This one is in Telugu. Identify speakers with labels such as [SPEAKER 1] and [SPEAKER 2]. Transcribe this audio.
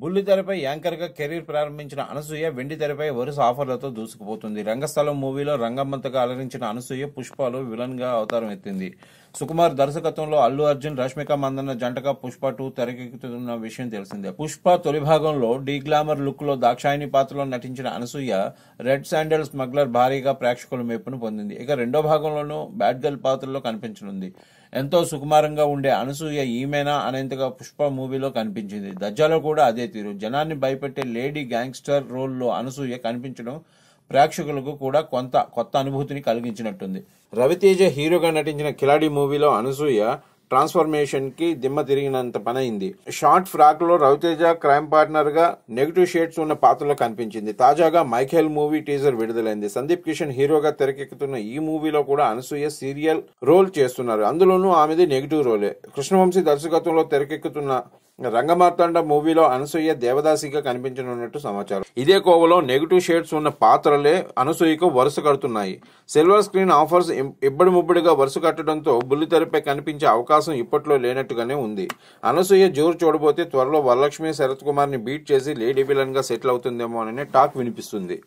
[SPEAKER 1] బుల్లి తెరపై యాంకర్ గా కెరీర్ ప్రారంభించిన అనసూయ వెండి తెరపై వరుస ఆఫర్లతో దూసుకుపోతుంది రంగస్థలం మూవీలో రంగమ్మంతగా అలరించిన అనసూయ పుష్పలో విలన్గా అవతారం ఎత్తింది సుకుమార్ దర్శకత్వంలో అల్లు అర్జున్ రష్మిక మందన్న జంటగా పుష్ప టూ తెరకెక్కుతున్న విషయం తెలిసిందే పుష్ప తొలి భాగంలో డీ గ్లామర్ లుక్ లో దాక్షాయిని పాత్రలో నటించిన అనసూయ రెడ్ శాండల్ స్మగ్లర్ భారీగా ప్రేక్షకుల మేపును పొందింది ఇక రెండో భాగంలోనూ బ్యాడ్ గర్ల్ పాత్రలో కనిపించనుంది ఎంతో సుకుమారంగా ఉండే అనసూయ ఈమెనా అనేంతగా పుష్ప మూవీలో కనిపించింది దజ్జాలో కూడా అదే తీరు జనాన్ని భయపెట్టే లేడీ గ్యాంగ్స్టర్ రోల్లో అనసూయ కనిపించడం ప్రేక్షకులకు కూడా కొంత కొత్త అనుభూతిని కలిగించినట్టుంది రవితేజ హీరోగా నటించిన కిలాడి మూవీలో అనసూయ ట్రాన్స్ఫర్మేషన్కి దిమ్మ తిరిగినంత పనైంది షార్ట్ ఫ్రాక్లో రవితేజ క్రైమ్ పార్ట్నర్గా నెగిటివ్ షేడ్స్ ఉన్న పాత్రలో కనిపించింది తాజాగా మైఖేల్ మూవీ టీజర్ విడుదలైంది సందీప్ కిషన్ హీరోగా తెరకెక్కుతున్న ఈ మూవీలో కూడా అనసూయ సీరియల్ రోల్ చేస్తున్నారు అందులోనూ ఆమెది నెగిటివ్ రోలే కృష్ణవంశీ దర్శకత్వంలో తెరకెక్కుతున్న రంగమార్తాండ మూవీలో అనసూయ దేవదాసిగా కనిపించనున్నట్టు సమాచారం ఇదే కోవలో నెగిటివ్ షేడ్స్ ఉన్న పాత్రలే అనసూయకు వరుస కడుతున్నాయి సిల్వర్ స్క్రీన్ ఆఫర్స్ ఇబ్బడి ముబ్బడిగా వరుస కట్టడంతో బుల్లితెరపై కనిపించే అవకాశం ఇప్పట్లో లేనట్టుగానే ఉంది అనసూయ జోరు చూడబోతే త్వరలో వరలక్ష్మి శరత్ కుమార్ని బీట్ చేసి లేడీ విలన్ గా సెటిల్ అవుతుందేమో అనే టాక్ వినిపిస్తుంది